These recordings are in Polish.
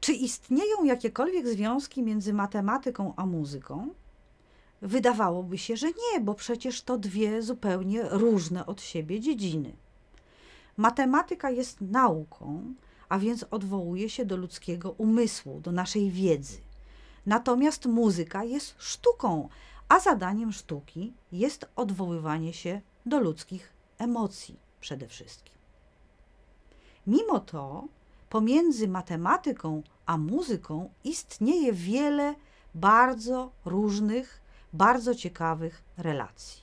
Czy istnieją jakiekolwiek związki między matematyką a muzyką? Wydawałoby się, że nie, bo przecież to dwie zupełnie różne od siebie dziedziny. Matematyka jest nauką, a więc odwołuje się do ludzkiego umysłu, do naszej wiedzy. Natomiast muzyka jest sztuką, a zadaniem sztuki jest odwoływanie się do ludzkich emocji przede wszystkim. Mimo to pomiędzy matematyką a muzyką istnieje wiele bardzo różnych, bardzo ciekawych relacji.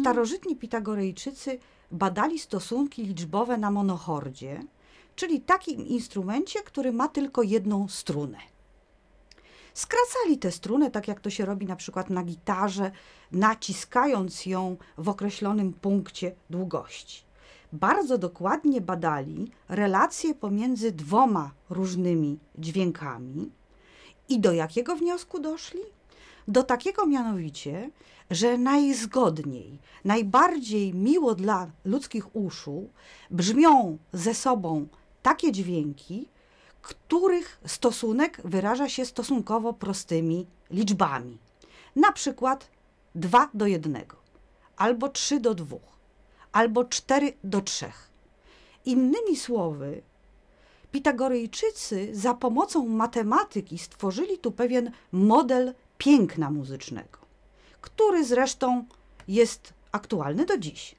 Starożytni Pitagorejczycy badali stosunki liczbowe na monochordzie, czyli takim instrumencie, który ma tylko jedną strunę. Skracali tę strunę, tak jak to się robi na przykład na gitarze, naciskając ją w określonym punkcie długości. Bardzo dokładnie badali relacje pomiędzy dwoma różnymi dźwiękami i do jakiego wniosku doszli? Do takiego mianowicie, że najzgodniej, najbardziej miło dla ludzkich uszu brzmią ze sobą takie dźwięki, których stosunek wyraża się stosunkowo prostymi liczbami. Na przykład 2 do 1, albo 3 do 2, albo 4 do 3. Innymi słowy, Pitagorejczycy za pomocą matematyki stworzyli tu pewien model piękna muzycznego, który zresztą jest aktualny do dziś.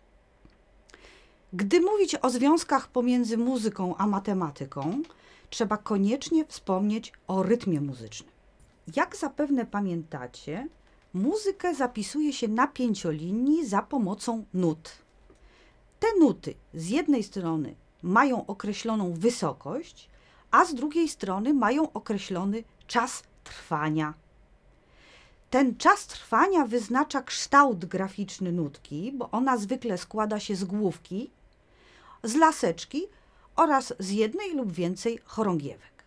Gdy mówić o związkach pomiędzy muzyką a matematyką, trzeba koniecznie wspomnieć o rytmie muzycznym. Jak zapewne pamiętacie, muzykę zapisuje się na pięciolinii za pomocą nut. Te nuty z jednej strony mają określoną wysokość, a z drugiej strony mają określony czas trwania. Ten czas trwania wyznacza kształt graficzny nutki, bo ona zwykle składa się z główki z laseczki oraz z jednej lub więcej chorągiewek.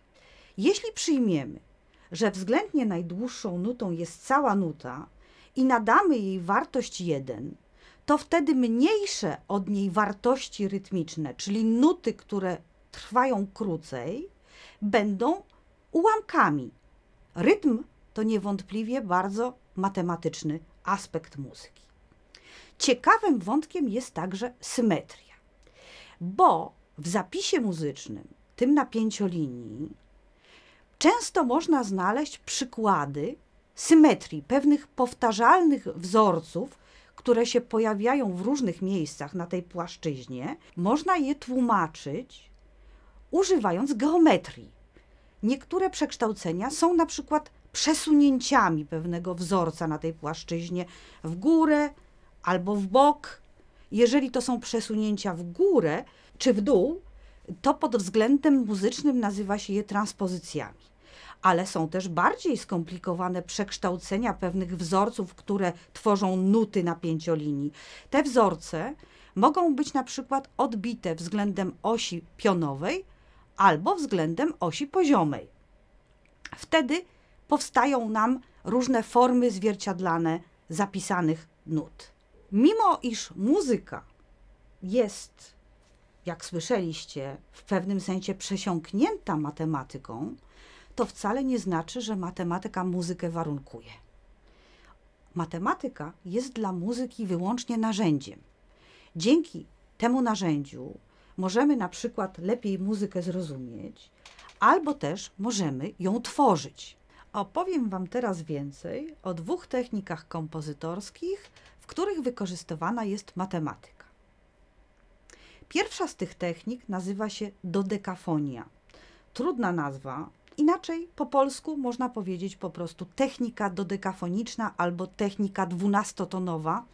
Jeśli przyjmiemy, że względnie najdłuższą nutą jest cała nuta i nadamy jej wartość 1, to wtedy mniejsze od niej wartości rytmiczne, czyli nuty, które trwają krócej, będą ułamkami. Rytm to niewątpliwie bardzo matematyczny aspekt muzyki. Ciekawym wątkiem jest także symetria bo w zapisie muzycznym, tym na pięciolinii, często można znaleźć przykłady symetrii, pewnych powtarzalnych wzorców, które się pojawiają w różnych miejscach na tej płaszczyźnie. Można je tłumaczyć używając geometrii. Niektóre przekształcenia są na przykład przesunięciami pewnego wzorca na tej płaszczyźnie w górę albo w bok, jeżeli to są przesunięcia w górę czy w dół, to pod względem muzycznym nazywa się je transpozycjami. Ale są też bardziej skomplikowane przekształcenia pewnych wzorców, które tworzą nuty na pięciolinii. Te wzorce mogą być na przykład odbite względem osi pionowej albo względem osi poziomej. Wtedy powstają nam różne formy zwierciadlane zapisanych nut mimo iż muzyka jest, jak słyszeliście, w pewnym sensie przesiąknięta matematyką, to wcale nie znaczy, że matematyka muzykę warunkuje. Matematyka jest dla muzyki wyłącznie narzędziem. Dzięki temu narzędziu możemy na przykład lepiej muzykę zrozumieć, albo też możemy ją tworzyć. Opowiem Wam teraz więcej o dwóch technikach kompozytorskich, w których wykorzystywana jest matematyka. Pierwsza z tych technik nazywa się dodekafonia. Trudna nazwa, inaczej po polsku można powiedzieć po prostu technika dodekafoniczna albo technika dwunastotonowa,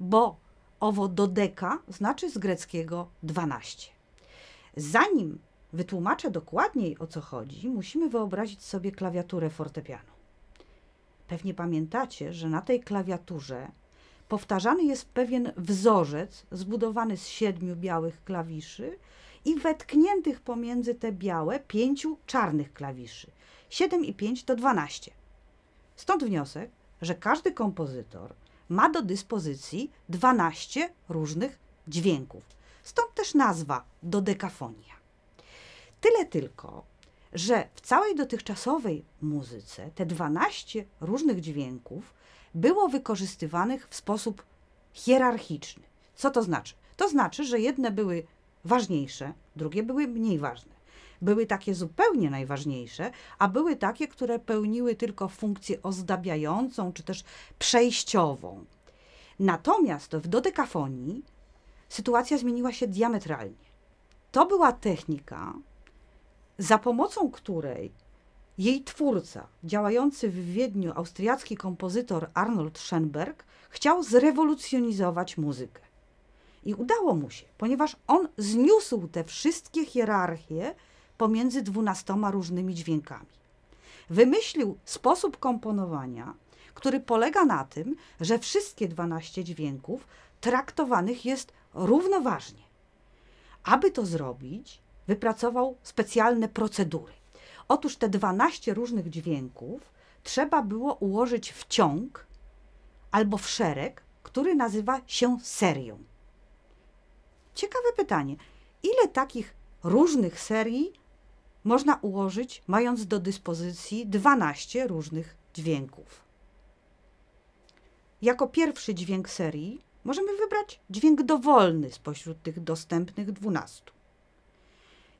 bo owo dodeka znaczy z greckiego 12. Zanim wytłumaczę dokładniej o co chodzi, musimy wyobrazić sobie klawiaturę fortepianu. Pewnie pamiętacie, że na tej klawiaturze powtarzany jest pewien wzorzec zbudowany z siedmiu białych klawiszy i wetkniętych pomiędzy te białe pięciu czarnych klawiszy. 7 i 5 to 12. Stąd wniosek, że każdy kompozytor ma do dyspozycji 12 różnych dźwięków. Stąd też nazwa dodekafonia. Tyle tylko, że w całej dotychczasowej muzyce te 12 różnych dźwięków było wykorzystywanych w sposób hierarchiczny. Co to znaczy? To znaczy, że jedne były ważniejsze, drugie były mniej ważne. Były takie zupełnie najważniejsze, a były takie, które pełniły tylko funkcję ozdabiającą czy też przejściową. Natomiast w dodekafonii sytuacja zmieniła się diametralnie. To była technika, za pomocą której jej twórca, działający w Wiedniu austriacki kompozytor Arnold Schoenberg, chciał zrewolucjonizować muzykę. I udało mu się, ponieważ on zniósł te wszystkie hierarchie pomiędzy dwunastoma różnymi dźwiękami. Wymyślił sposób komponowania, który polega na tym, że wszystkie dwanaście dźwięków traktowanych jest równoważnie. Aby to zrobić, wypracował specjalne procedury. Otóż te 12 różnych dźwięków trzeba było ułożyć w ciąg albo w szereg, który nazywa się serią. Ciekawe pytanie. Ile takich różnych serii można ułożyć, mając do dyspozycji 12 różnych dźwięków? Jako pierwszy dźwięk serii możemy wybrać dźwięk dowolny spośród tych dostępnych 12.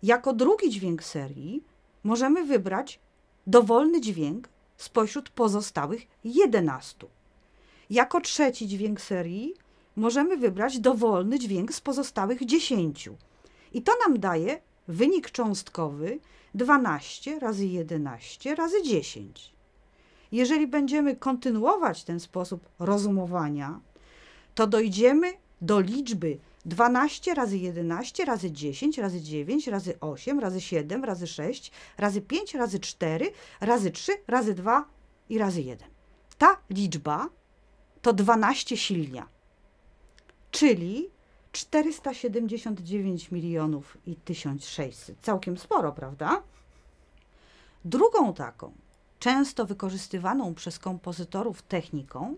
Jako drugi dźwięk serii możemy wybrać dowolny dźwięk spośród pozostałych 11. Jako trzeci dźwięk serii możemy wybrać dowolny dźwięk z pozostałych 10. I to nam daje wynik cząstkowy 12 razy 11 razy 10. Jeżeli będziemy kontynuować ten sposób rozumowania, to dojdziemy do liczby 12 razy 11 razy 10 razy 9 razy 8 razy 7 razy 6 razy 5 razy 4 razy 3 razy 2 i razy 1. Ta liczba to 12 silnia, czyli 479 milionów i 1600. Całkiem sporo, prawda? Drugą taką, często wykorzystywaną przez kompozytorów techniką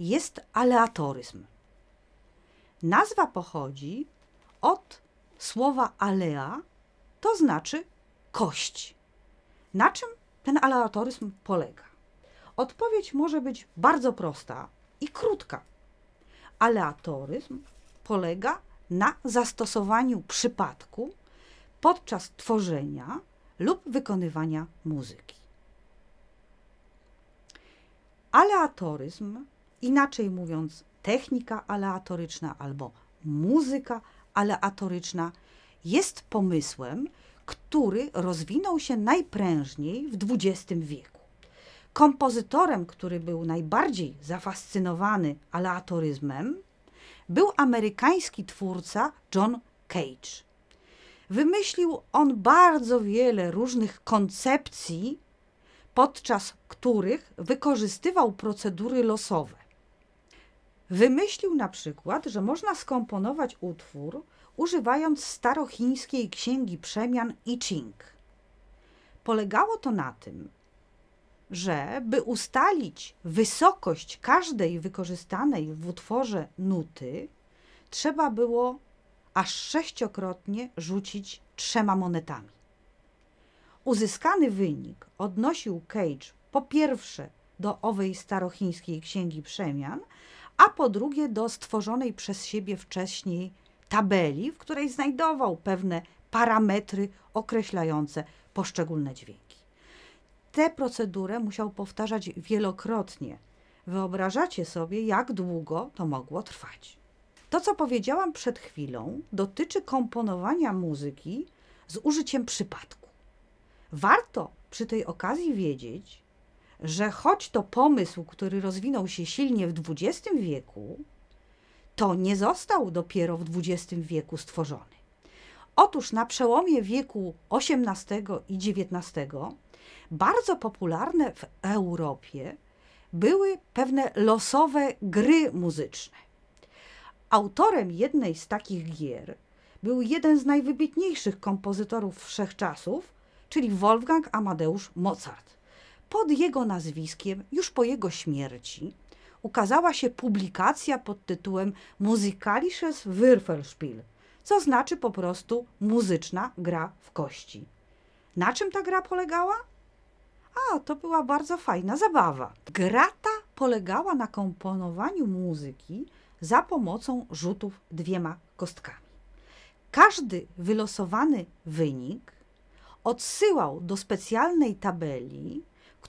jest aleatoryzm. Nazwa pochodzi od słowa alea, to znaczy kość. Na czym ten aleatoryzm polega? Odpowiedź może być bardzo prosta i krótka. Aleatoryzm polega na zastosowaniu przypadku podczas tworzenia lub wykonywania muzyki. Aleatoryzm, inaczej mówiąc, technika aleatoryczna albo muzyka aleatoryczna jest pomysłem, który rozwinął się najprężniej w XX wieku. Kompozytorem, który był najbardziej zafascynowany aleatoryzmem, był amerykański twórca John Cage. Wymyślił on bardzo wiele różnych koncepcji, podczas których wykorzystywał procedury losowe. Wymyślił na przykład, że można skomponować utwór używając starochińskiej księgi przemian I Ching. Polegało to na tym, że by ustalić wysokość każdej wykorzystanej w utworze nuty, trzeba było aż sześciokrotnie rzucić trzema monetami. Uzyskany wynik odnosił Cage po pierwsze do owej starochińskiej księgi przemian, a po drugie do stworzonej przez siebie wcześniej tabeli, w której znajdował pewne parametry określające poszczególne dźwięki. Tę procedurę musiał powtarzać wielokrotnie. Wyobrażacie sobie, jak długo to mogło trwać. To, co powiedziałam przed chwilą, dotyczy komponowania muzyki z użyciem przypadku. Warto przy tej okazji wiedzieć, że choć to pomysł, który rozwinął się silnie w XX wieku, to nie został dopiero w XX wieku stworzony. Otóż na przełomie wieku XVIII i XIX bardzo popularne w Europie były pewne losowe gry muzyczne. Autorem jednej z takich gier był jeden z najwybitniejszych kompozytorów wszechczasów, czyli Wolfgang Amadeusz Mozart. Pod jego nazwiskiem, już po jego śmierci, ukazała się publikacja pod tytułem Musikalisches Würfelspiel, co znaczy po prostu muzyczna gra w kości. Na czym ta gra polegała? A, to była bardzo fajna zabawa. Gra ta polegała na komponowaniu muzyki za pomocą rzutów dwiema kostkami. Każdy wylosowany wynik odsyłał do specjalnej tabeli,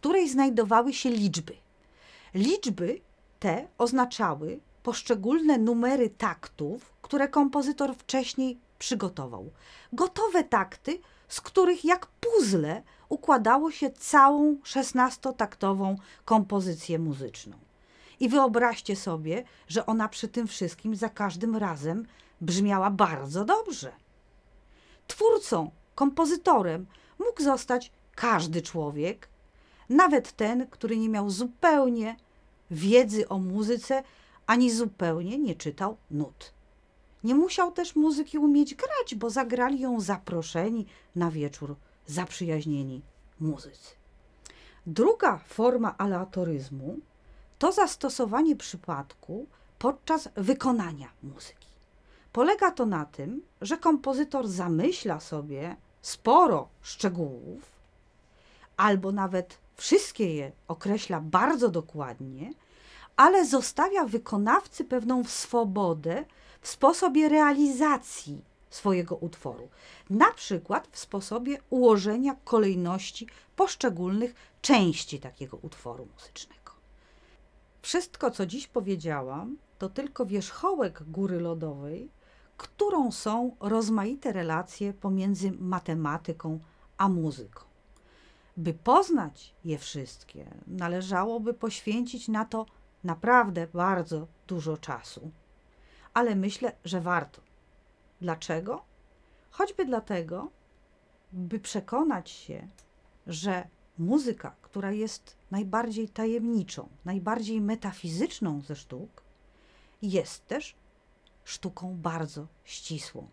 której znajdowały się liczby. Liczby te oznaczały poszczególne numery taktów, które kompozytor wcześniej przygotował. Gotowe takty, z których jak puzzle układało się całą szesnastotaktową kompozycję muzyczną. I wyobraźcie sobie, że ona przy tym wszystkim za każdym razem brzmiała bardzo dobrze. Twórcą, kompozytorem mógł zostać każdy człowiek, nawet ten, który nie miał zupełnie wiedzy o muzyce, ani zupełnie nie czytał nut. Nie musiał też muzyki umieć grać, bo zagrali ją zaproszeni na wieczór zaprzyjaźnieni muzycy. Druga forma aleatoryzmu to zastosowanie przypadku podczas wykonania muzyki. Polega to na tym, że kompozytor zamyśla sobie sporo szczegółów, albo nawet wszystkie je określa bardzo dokładnie, ale zostawia wykonawcy pewną swobodę w sposobie realizacji swojego utworu, na przykład w sposobie ułożenia kolejności poszczególnych części takiego utworu muzycznego. Wszystko, co dziś powiedziałam, to tylko wierzchołek góry lodowej, którą są rozmaite relacje pomiędzy matematyką a muzyką. By poznać je wszystkie, należałoby poświęcić na to naprawdę bardzo dużo czasu. Ale myślę, że warto. Dlaczego? Choćby dlatego, by przekonać się, że muzyka, która jest najbardziej tajemniczą, najbardziej metafizyczną ze sztuk, jest też sztuką bardzo ścisłą.